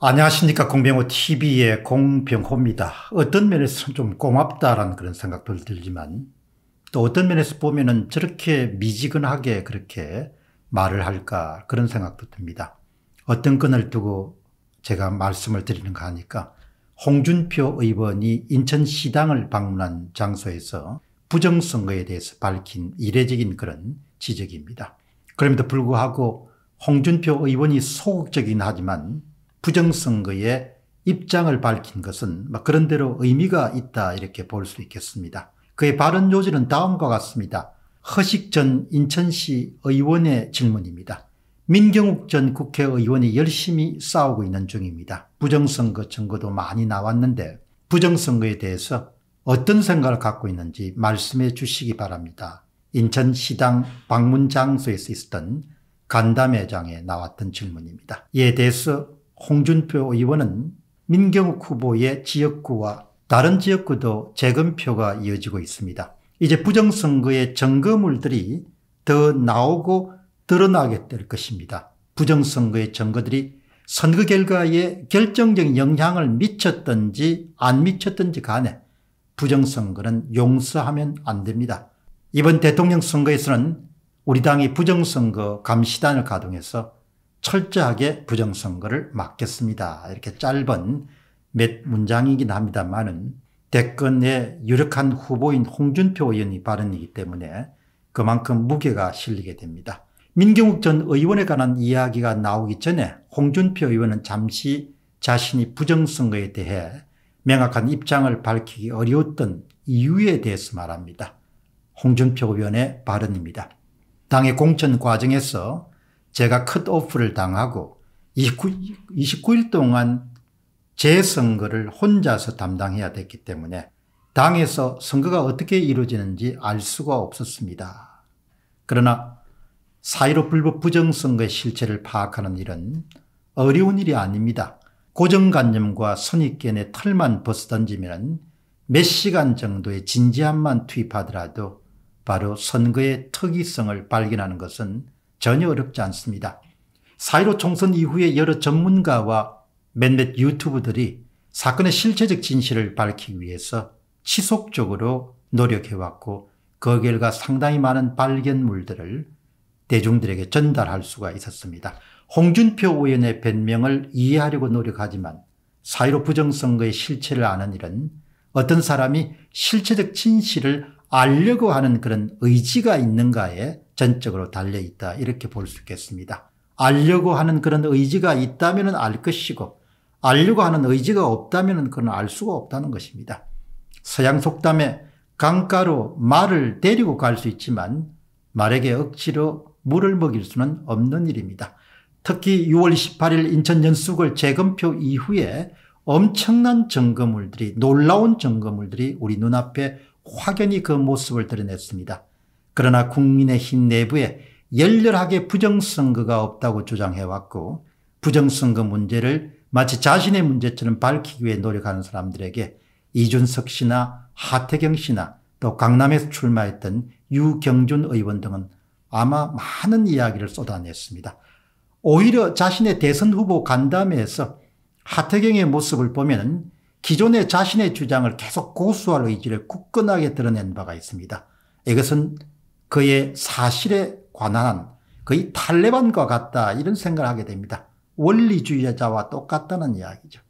안녕하십니까 공병호 TV의 공병호입니다. 어떤 면에서는 좀 고맙다라는 그런 생각도 들지만 또 어떤 면에서 보면은 저렇게 미지근하게 그렇게 말을 할까 그런 생각도 듭니다. 어떤 건을 두고 제가 말씀을 드리는가 하니까 홍준표 의원이 인천시당을 방문한 장소에서 부정선거에 대해서 밝힌 이례적인 그런 지적입니다. 그럼에도 불구하고 홍준표 의원이 소극적이긴 하지만 부정선거에 입장을 밝힌 것은 그런 대로 의미가 있다 이렇게 볼 수 있겠습니다. 그의 발언 요지는 다음과 같습니다. 허식 전 인천시 의원의 질문입니다. 민경욱 전 국회의원이 열심히 싸우고 있는 중입니다. 부정선거 증거도 많이 나왔는데 부정선거에 대해서 어떤 생각을 갖고 있는지 말씀해 주시기 바랍니다. 인천시당 방문 장소에서 있었던 간담회장에 나왔던 질문입니다. 이에 대해서 홍준표 의원은 민경욱 후보의 지역구와 다른 지역구도 재검표가 이어지고 있습니다. 이제 부정선거의 증거물들이 더 나오고 드러나게 될 것입니다. 부정선거의 증거들이 선거 결과에 결정적 영향을 미쳤든지 안 미쳤든지 간에 부정선거는 용서하면 안 됩니다. 이번 대통령 선거에서는 우리 당이 부정선거 감시단을 가동해서 철저하게 부정선거를 막겠습니다. 이렇게 짧은 몇 문장이긴 합니다만은 대권의 유력한 후보인 홍준표 의원이 발언이기 때문에 그만큼 무게가 실리게 됩니다. 민경욱 전 의원에 관한 이야기가 나오기 전에 홍준표 의원은 잠시 자신이 부정선거에 대해 명확한 입장을 밝히기 어려웠던 이유에 대해서 말합니다. 홍준표 의원의 발언입니다. 당의 공천 과정에서 제가 컷오프를 당하고 29, 29일 동안 제 선거를 혼자서 담당해야 됐기 때문에 당에서 선거가 어떻게 이루어지는지 알 수가 없었습니다. 그러나 사1 5 불법 부정선거의 실체를 파악하는 일은 어려운 일이 아닙니다. 고정관념과 선입견의 털만 벗어던지면 몇 시간 정도의 진지함만 투입하더라도 바로 선거의 특이성을 발견하는 것은 전혀 어렵지 않습니다. 사이로 총선 이후에 여러 전문가와 몇몇 유튜브들이 사건의 실체적 진실을 밝히기 위해서 지속적으로 노력해왔고 그 결과 상당히 많은 발견물들을 대중들에게 전달할 수가 있었습니다. 홍준표 의원의 변명을 이해하려고 노력하지만 사이로 부정선거의 실체를 아는 일은 어떤 사람이 실체적 진실을 알려고 하는 그런 의지가 있는가에 전적으로 달려 있다 이렇게 볼 수 있겠습니다. 알려고 하는 그런 의지가 있다면 알 것이고 알려고 하는 의지가 없다면 그건 알 수가 없다는 것입니다. 서양 속담에 강가로 말을 데리고 갈 수 있지만 말에게 억지로 물을 먹일 수는 없는 일입니다. 특히 6월 18일 인천 연수골 재검표 이후에 엄청난 점거물들이 놀라운 점거물들이 우리 눈앞에 확연히 그 모습을 드러냈습니다. 그러나 국민의힘 내부에 열렬하게 부정선거가 없다고 주장해왔고 부정선거 문제를 마치 자신의 문제처럼 밝히기 위해 노력하는 사람들에게 이준석 씨나 하태경 씨나 또 강남에서 출마했던 유경준 의원 등은 아마 많은 이야기를 쏟아냈습니다. 오히려 자신의 대선 후보 간담회에서 하태경의 모습을 보면 기존의 자신의 주장을 계속 고수할 의지를 굳건하게 드러낸 바가 있습니다. 이것은 그의 사실에 관한 거의 탈레반과 같다 이런 생각을 하게 됩니다. 원리주의자와 똑같다는 이야기죠.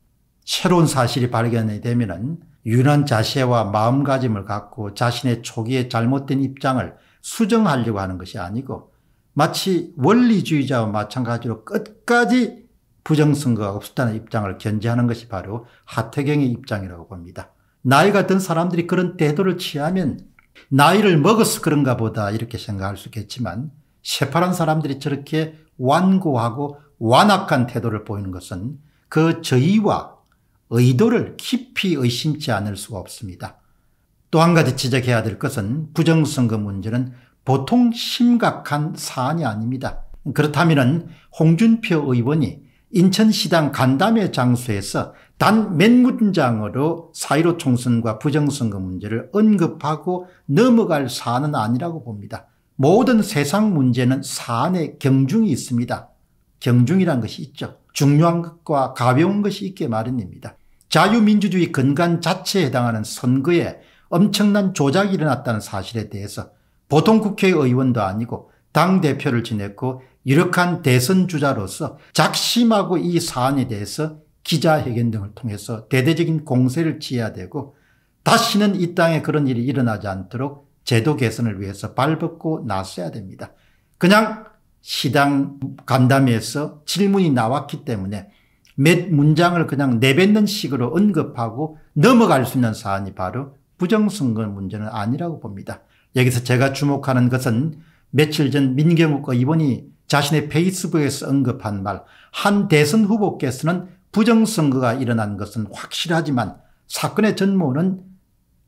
새로운 사실이 발견이 되면 유난 자세와 마음가짐을 갖고 자신의 초기에 잘못된 입장을 수정하려고 하는 것이 아니고 마치 원리주의자와 마찬가지로 끝까지 부정선거가 없었다는 입장을 견지하는 것이 바로 하태경의 입장이라고 봅니다. 나이가 든 사람들이 그런 태도를 취하면 나이를 먹어서 그런가 보다 이렇게 생각할 수 있겠지만 새파란 사람들이 저렇게 완고하고 완악한 태도를 보이는 것은 그 저의와 의도를 깊이 의심치 않을 수가 없습니다. 또 한 가지 지적해야 될 것은 부정선거 문제는 보통 심각한 사안이 아닙니다. 그렇다면 홍준표 의원이 인천시당 간담회 장소에서 단몇 문장으로 사1로 총선과 부정선거 문제를 언급하고 넘어갈 사안은 아니라고 봅니다. 모든 세상 문제는 사안에 경중이 있습니다. 경중이란 것이 있죠. 중요한 것과 가벼운 것이 있게 마련입니다. 자유민주주의 근간 자체에 해당하는 선거에 엄청난 조작이 일어났다는 사실에 대해서 보통 국회의원도 아니고 당대표를 지냈고 유력한 대선주자로서 작심하고 이 사안에 대해서 기자회견 등을 통해서 대대적인 공세를 취해야 되고 다시는 이 땅에 그런 일이 일어나지 않도록 제도 개선을 위해서 발벗고 나서야 됩니다. 그냥 시당 간담회에서 질문이 나왔기 때문에 몇 문장을 그냥 내뱉는 식으로 언급하고 넘어갈 수 있는 사안이 바로 부정선거 문제는 아니라고 봅니다. 여기서 제가 주목하는 것은 며칠 전 민경욱 의원이 자신의 페이스북에서 언급한 말, 한 대선 후보께서는 부정선거가 일어난 것은 확실하지만 사건의 전모는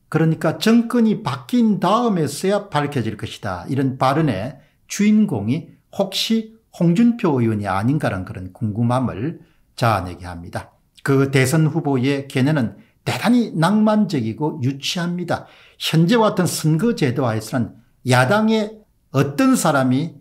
그러니까 정권이 바뀐 다음에서야 밝혀질 것이다. 이런 발언의 주인공이 혹시 홍준표 의원이 아닌가라는 그런 궁금함을 자아내게 합니다. 그 대선 후보의 개념은 대단히 낭만적이고 유치합니다. 현재와 같은 선거제도하에서는 야당의 어떤 사람이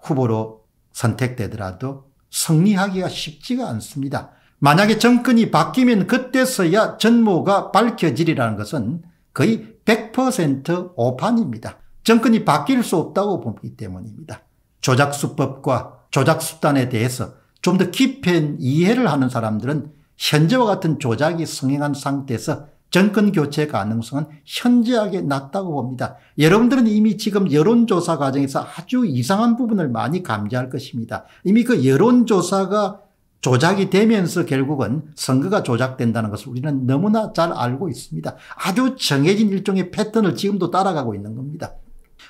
후보로 선택되더라도 승리하기가 쉽지가 않습니다. 만약에 정권이 바뀌면 그때서야 전모가 밝혀지리라는 것은 거의 100% 오판입니다. 정권이 바뀔 수 없다고 보기 때문입니다. 조작수법과 조작수단에 대해서 좀 더 깊은 이해를 하는 사람들은 현재와 같은 조작이 성행한 상태에서 정권 교체 가능성은 현저하게 낮다고 봅니다. 여러분들은 이미 지금 여론조사 과정에서 아주 이상한 부분을 많이 감지할 것입니다. 이미 그 여론조사가 조작이 되면서 결국은 선거가 조작된다는 것을 우리는 너무나 잘 알고 있습니다. 아주 정해진 일종의 패턴을 지금도 따라가고 있는 겁니다.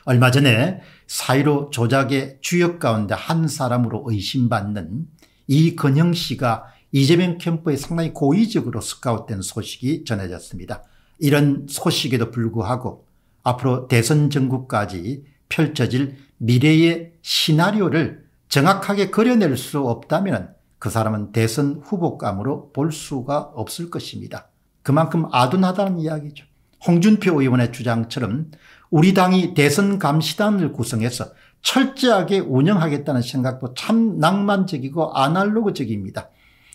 얼마 전에 사이로 조작의 주역 가운데 한 사람으로 의심받는 이건영 씨가 이재명 캠프에 상당히 고의적으로 스카웃된 소식이 전해졌습니다. 이런 소식에도 불구하고 앞으로 대선 전국까지 펼쳐질 미래의 시나리오를 정확하게 그려낼 수 없다면 그 사람은 대선 후보감으로 볼 수가 없을 것입니다. 그만큼 아둔하다는 이야기죠. 홍준표 의원의 주장처럼 우리 당이 대선 감시단을 구성해서 철저하게 운영하겠다는 생각도 참 낭만적이고 아날로그적입니다.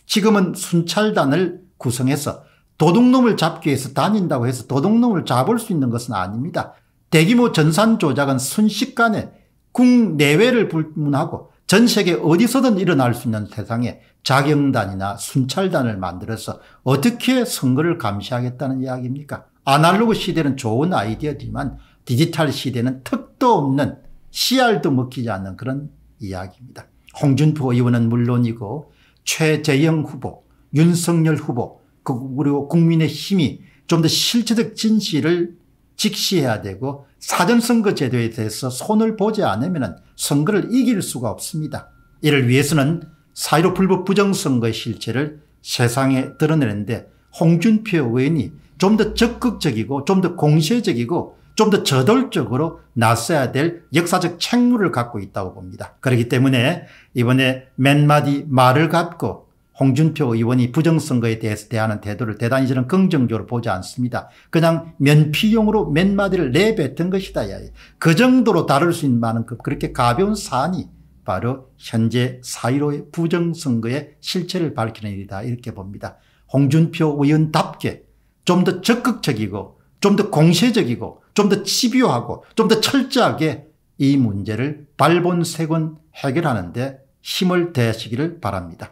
지금은 순찰단을 구성해서 도둑놈을 잡기 위해서 다닌다고 해서 도둑놈을 잡을 수 있는 것은 아닙니다. 대규모 전산 조작은 순식간에 국내외를 불문하고 전 세계 어디서든 일어날 수 있는 세상에 자경단이나 순찰단을 만들어서 어떻게 선거를 감시하겠다는 이야기입니까? 아날로그 시대는 좋은 아이디어지만 디지털 시대는 턱도 없는 씨알도 먹히지 않는 그런 이야기입니다. 홍준표 의원은 물론이고 최재영 후보, 윤석열 후보, 그리고 국민의 힘이 좀 더 실체적 진실을 직시해야 되고 사전선거 제도에 대해서 손을 보지 않으면 선거를 이길 수가 없습니다. 이를 위해서는 사의로 불법 부정선거의 실체를 세상에 드러내는데 홍준표 의원이 좀 더 적극적이고 좀 더 공세적이고 좀 더 저돌적으로 나서야 될 역사적 책무를 갖고 있다고 봅니다. 그렇기 때문에 이번에 맨마디 말을 갖고 홍준표 의원이 부정선거에 대해서 대하는 태도를 대단히 저는 긍정적으로 보지 않습니다. 그냥 면피용으로 몇 마디를 내뱉은 것이다. 그 정도로 다룰 수 있는 만큼 그 그렇게 가벼운 사안이 바로 현재 사1로의 부정선거의 실체를 밝히는 일이다 이렇게 봅니다. 홍준표 의원답게 좀 더 적극적이고 좀 더 공세적이고 좀 더 집요하고 좀 더 철저하게 이 문제를 발본색은 해결하는데 힘을 대시기를 바랍니다.